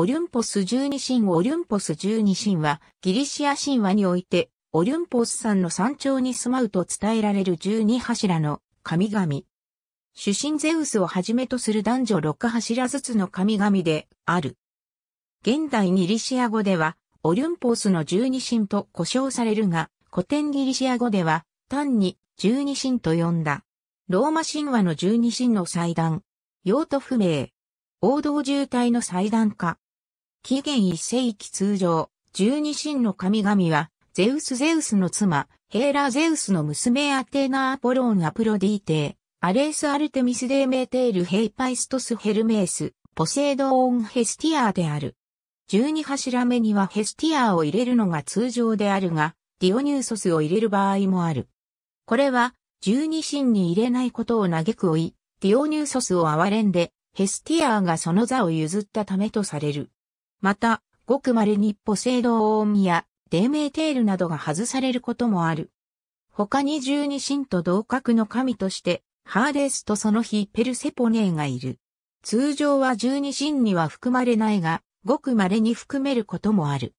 オリュンポス十二神オリュンポス十二神は、ギリシア神話において、オリュンポス山の山頂に住まうと伝えられる十二柱の神々。主神ゼウスをはじめとする男女六柱ずつの神々である。現代ギリシア語では、オリュンポスの十二神と呼称されるが、古典ギリシア語では、単に十二神と呼んだ。ローマ神話の十二神の祭壇。用途不明。王道渋滞の祭壇化。紀元一世紀通常、十二神の神々は、ゼウス・ゼウスの妻、ヘーラ・ゼウスの娘アテーナ・アポロン・アプロディーテー、アレース・アルテミス・デーメーテール・ヘイパイストス・ヘルメース、ポセイドオン・ヘスティアーである。十二柱目にはヘスティアーを入れるのが通常であるが、ディオニューソスを入れる場合もある。これは、十二神に入れないことを嘆く追い、ディオニューソスを憐れんで、ヘスティアーがその座を譲ったためとされる。また、ごく稀にポセイドオーミやデーメーテールなどが外されることもある。他に十二神と同格の神として、ハーデスとその日ペルセポネーがいる。通常は十二神には含まれないが、ごく稀に含めることもある。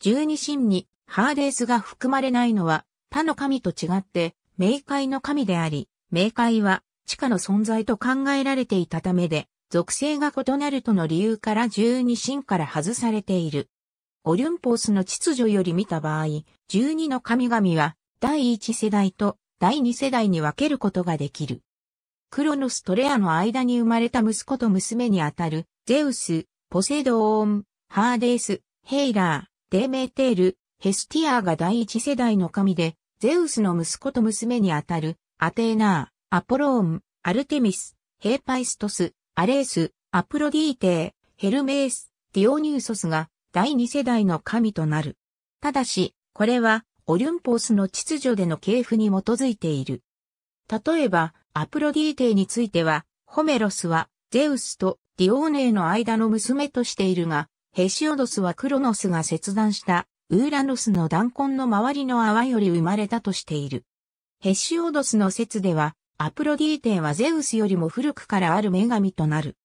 十二神にハーデースが含まれないのは、他の神と違って、冥界の神であり、冥界は地下の存在と考えられていたためで、属性が異なるとの理由から十二神から外されている。オリュンポースの秩序より見た場合、十二の神々は第一世代と第二世代に分けることができる。クロノスとレアの間に生まれた息子と娘にあたる、ゼウス、ポセドーン、ハーデース、ヘイラー、デーメーテール、ヘスティアーが第一世代の神で、ゼウスの息子と娘にあたる、アテーナー、アポローン、アルテミス、ヘーパイストス、アレース、アプロディーテー、ヘルメース、ディオニューソスが第二世代の神となる。ただし、これはオリュンポスの秩序での系譜に基づいている。例えば、アプロディーテについては、ホメロスはゼウスとディオーネーの間の娘としているが、ヘシオドスはクロノスが切断したウーラノスの弾痕の周りの泡より生まれたとしている。ヘシオドスの説では、アプロディーテはゼウスよりも古くからある女神となる。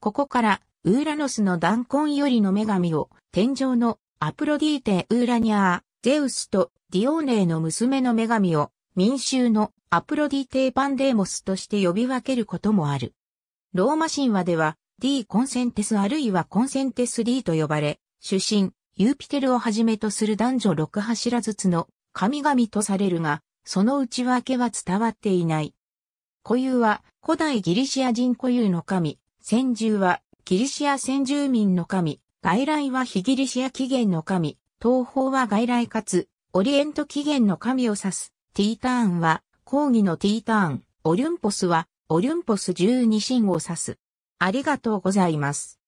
ここから、ウーラノスの弾痕よりの女神を、天上のアプロディーテウーラニャー、ゼウスとディオーネーの娘の女神を、民衆のアプロディーテパンデーモスとして呼び分けることもある。ローマ神話では、D コンセンテスあるいはコンセンテス D と呼ばれ、主神、ユーピテルをはじめとする男女6柱ずつの神々とされるが、その内訳は伝わっていない。固有は古代ギリシア人固有の神、先住はギリシア先住民の神、外来は非ギリシア起源の神、東方は外来かつ、オリエント起源の神を指す。ティーターンは、抗議のティーターン、オリュンポスは、オリュンポス12神を指す。ありがとうございます。